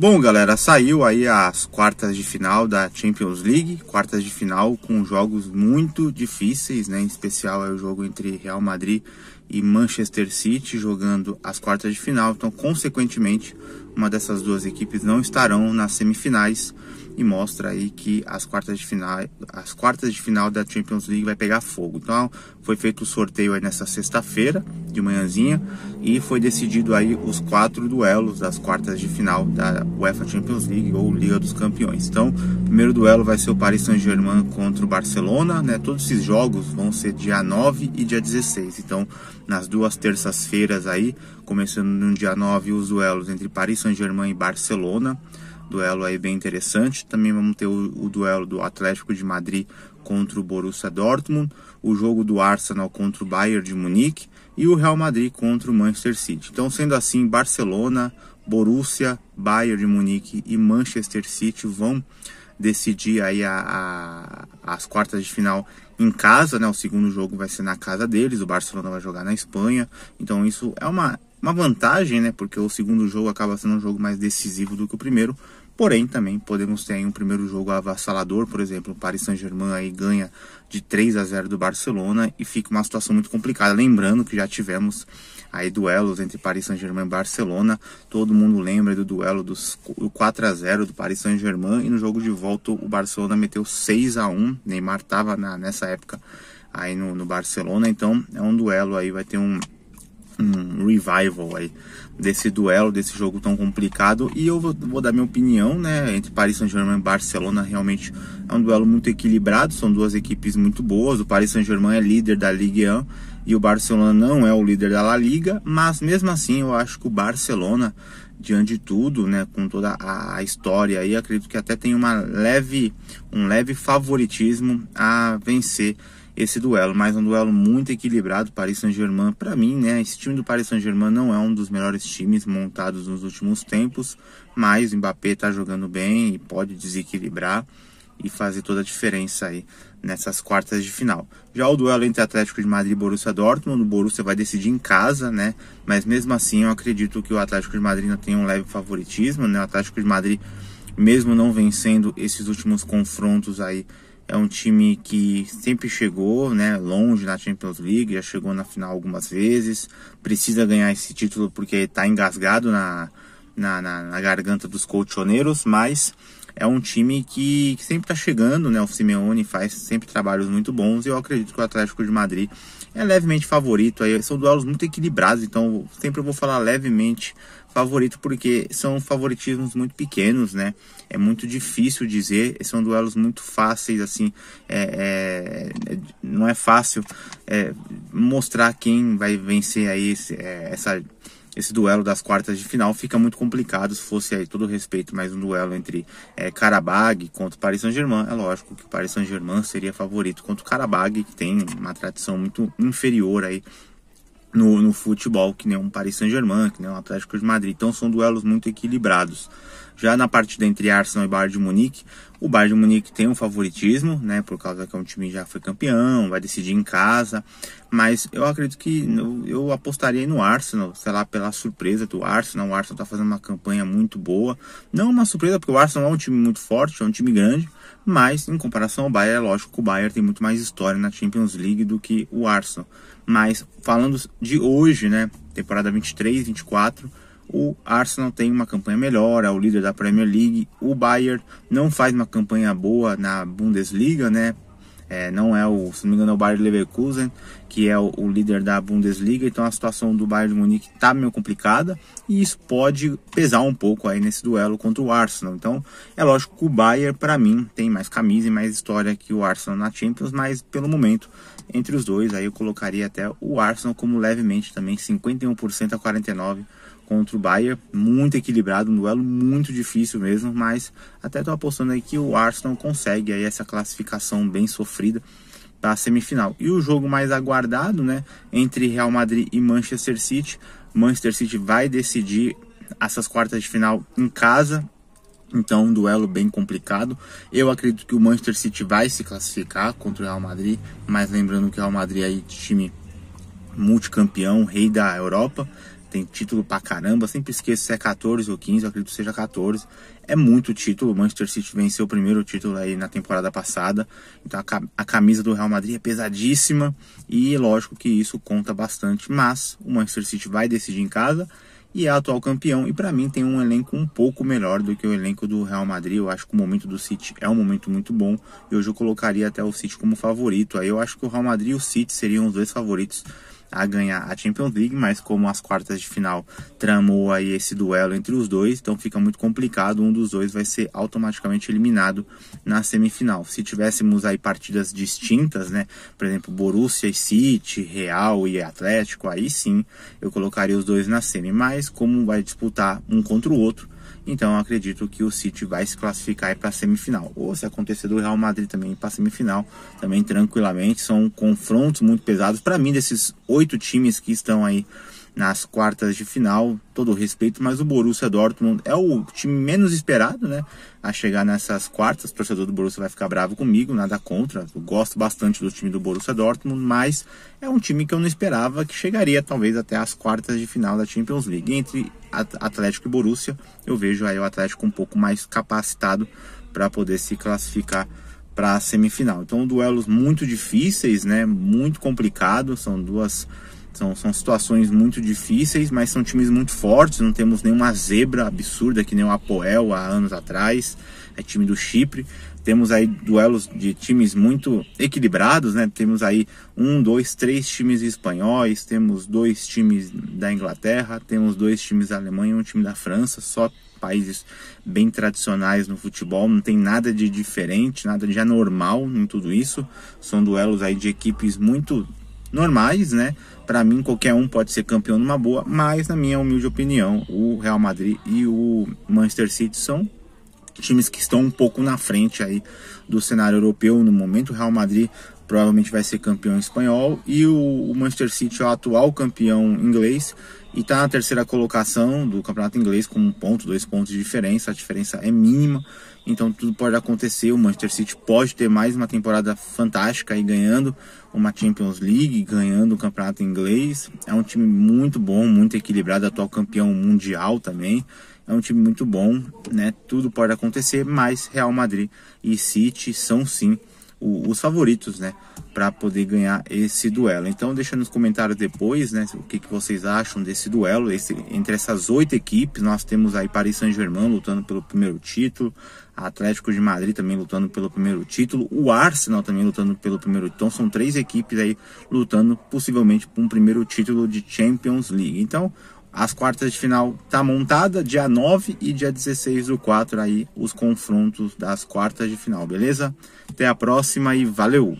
Bom, galera, saiu aí as quartas de final da Champions League, quartas de final com jogos muito difíceis, né? Em especial é o jogo entre Real Madrid e Manchester City jogando as quartas de final. Então, consequentemente, uma dessas duas equipes não estarão nas semifinais e mostra aí que as quartas de final, as quartas de final da Champions League vai pegar fogo. Então, foi feito o sorteio aí nessa sexta-feira de manhãzinha e foi decidido aí os quatro duelos das quartas de final da UEFA Champions League ou Liga dos Campeões. Então, o primeiro duelo vai ser o Paris Saint-Germain contra o Barcelona, né? Todos esses jogos vão ser dia 9 e dia 16. Então, nas duas terças-feiras aí, começando no dia 9 os duelos entre Paris Saint-Germain e Barcelona. Duelo aí bem interessante. Também vamos ter o, o duelo do Atlético de Madrid contra o Borussia Dortmund, o jogo do Arsenal contra o Bayern de Munique e o Real Madrid contra o Manchester City. Então, sendo assim, Barcelona, Borussia, Bayern de Munique e Manchester City vão decidir aí a, a, as quartas de final em casa, né? O segundo jogo vai ser na casa deles, o Barcelona vai jogar na Espanha. Então isso é uma, uma vantagem, né? Porque o segundo jogo acaba sendo um jogo mais decisivo do que o primeiro, Porém, também podemos ter aí um primeiro jogo avassalador, por exemplo, o Paris Saint-Germain aí ganha de 3 a 0 do Barcelona e fica uma situação muito complicada. Lembrando que já tivemos aí duelos entre Paris Saint-Germain e Barcelona. Todo mundo lembra do duelo dos 4 a 0 do Paris Saint-Germain e no jogo de volta o Barcelona meteu 6 a 1. Neymar estava nessa época aí no, no Barcelona, então é um duelo aí vai ter um um revival aí desse duelo, desse jogo tão complicado. E eu vou, vou dar minha opinião, né? Entre Paris Saint-Germain e Barcelona, realmente é um duelo muito equilibrado. São duas equipes muito boas. O Paris Saint-Germain é líder da Ligue 1 e o Barcelona não é o líder da La Liga. Mas mesmo assim, eu acho que o Barcelona, diante de tudo, né? Com toda a história aí, acredito que até tem uma leve, um leve favoritismo a vencer esse duelo, mas um duelo muito equilibrado. Paris Saint-Germain, para mim, né? Esse time do Paris Saint-Germain não é um dos melhores times montados nos últimos tempos, mas o Mbappé tá jogando bem e pode desequilibrar e fazer toda a diferença aí nessas quartas de final. Já o duelo entre Atlético de Madrid e Borussia Dortmund, o Borussia vai decidir em casa, né? Mas mesmo assim, eu acredito que o Atlético de Madrid não tem um leve favoritismo, né? O Atlético de Madrid, mesmo não vencendo esses últimos confrontos aí é um time que sempre chegou né, longe na Champions League, já chegou na final algumas vezes, precisa ganhar esse título porque está engasgado na, na, na, na garganta dos colchoneiros, mas é um time que, que sempre está chegando, né? O Simeone faz sempre trabalhos muito bons e eu acredito que o Atlético de Madrid é levemente favorito. Aí são duelos muito equilibrados, então sempre eu vou falar levemente favorito porque são favoritismos muito pequenos, né? É muito difícil dizer, são duelos muito fáceis, assim, é, é, não é fácil é, mostrar quem vai vencer aí esse, é, essa esse duelo das quartas de final fica muito complicado se fosse aí todo respeito mais um duelo entre é, Karabag contra o Paris Saint-Germain. É lógico que o Paris Saint-Germain seria favorito contra o Karabag, que tem uma tradição muito inferior aí no, no futebol, que nem um Paris Saint-Germain, que nem um Atlético de Madrid. Então são duelos muito equilibrados. Já na partida entre Arsenal e Bayern de Munique, o Bayern de Munique tem um favoritismo, né, por causa que é um time que já foi campeão, vai decidir em casa, mas eu acredito que eu, eu apostaria no Arsenal, sei lá, pela surpresa do Arsenal. O Arsenal está fazendo uma campanha muito boa. Não uma surpresa, porque o Arsenal é um time muito forte, é um time grande, mas em comparação ao Bayern, é lógico que o Bayern tem muito mais história na Champions League do que o Arsenal. Mas falando de hoje, né, temporada 23, 24, o Arsenal tem uma campanha melhor, é o líder da Premier League. O Bayern não faz uma campanha boa na Bundesliga, né? É, não é o, se não me engano, é o Bayern Leverkusen que é o, o líder da Bundesliga. Então a situação do Bayern de Munique está meio complicada e isso pode pesar um pouco aí nesse duelo contra o Arsenal. Então é lógico que o Bayern, para mim, tem mais camisa e mais história que o Arsenal na Champions, mas pelo momento entre os dois aí eu colocaria até o Arsenal como levemente também 51% a 49 contra o Bayern, muito equilibrado, um duelo muito difícil mesmo, mas até estou apostando aí que o Arsenal consegue aí essa classificação bem sofrida da semifinal. E o jogo mais aguardado, né, entre Real Madrid e Manchester City. Manchester City vai decidir essas quartas de final em casa. Então, um duelo bem complicado. Eu acredito que o Manchester City vai se classificar contra o Real Madrid, mas lembrando que o Real Madrid é time multicampeão, rei da Europa, tem título pra caramba, sempre esqueço se é 14 ou 15, acredito que seja 14. É muito título, o Manchester City venceu o primeiro título aí na temporada passada, então a, camisa do Real Madrid é pesadíssima e lógico que isso conta bastante, mas o Manchester City vai decidir em casa e é atual campeão e para mim tem um elenco um pouco melhor do que o elenco do Real Madrid. Eu acho que o momento do City é um momento muito bom e hoje eu colocaria até o City como favorito. Aí eu acho que o Real Madrid e o City seriam os dois favoritos a ganhar a Champions League, mas como as quartas de final tramou aí esse duelo entre os dois, então fica muito complicado, um dos dois vai ser automaticamente eliminado na semifinal. Se tivéssemos aí partidas distintas, né, por exemplo, Borussia e City, Real e Atlético, aí sim eu colocaria os dois na semi, mas como vai disputar um contra o outro, então acredito que o City vai se classificar para a semifinal. Ou se acontecer do Real Madrid também para a semifinal, também tranquilamente. São confrontos muito pesados. Para mim, desses oito times que estão aí nas quartas de final, todo respeito, mas o Borussia Dortmund é o time menos esperado, né, a chegar nessas quartas. O torcedor do Borussia vai ficar bravo comigo, nada contra. Eu gosto bastante do time do Borussia Dortmund, mas é um time que eu não esperava que chegaria talvez até as quartas de final da Champions League. Entre Atlético e Borussia, eu vejo aí o Atlético um pouco mais capacitado para poder se classificar para a semifinal. Então, duelos muito difíceis, né, muito complicado, são duas são, são situações muito difíceis, mas são times muito fortes. Não temos nenhuma zebra absurda que nem o Apoel há anos atrás, é time do Chipre. Temos aí duelos de times muito equilibrados, né? Temos aí um, dois, três times espanhóis, temos dois times da Inglaterra, temos dois times da Alemanha um time da França, só países bem tradicionais no futebol, não tem nada de diferente, nada de anormal em tudo isso. São duelos aí de equipes muito normais, né? Para mim, qualquer um pode ser campeão numa boa, mas na minha humilde opinião, o Real Madrid e o Manchester City são times que estão um pouco na frente aí do cenário europeu no momento. O Real Madrid provavelmente vai ser campeão espanhol e o Manchester City é o atual campeão inglês e está na terceira colocação do campeonato inglês com um ponto, dois pontos de diferença. A diferença é mínima. Então tudo pode acontecer. O Manchester City pode ter mais uma temporada fantástica e ganhando uma Champions League, ganhando o um campeonato inglês. É um time muito bom, muito equilibrado, atual campeão mundial também. É um time muito bom, né? Tudo pode acontecer, mas Real Madrid e City são sim o, os favoritos, né, para poder ganhar esse duelo. Então deixa nos comentários depois, né, o que, que vocês acham desse duelo esse, entre essas oito equipes. Nós temos aí Paris Saint-Germain lutando pelo primeiro título, Atlético de Madrid também lutando pelo primeiro título, o Arsenal também lutando pelo primeiro. Então são três equipes aí lutando possivelmente por um primeiro título de Champions League. Então as quartas de final tá montada, dia 9 e dia 16 do 4 aí os confrontos das quartas de final, beleza? Até a próxima e valeu!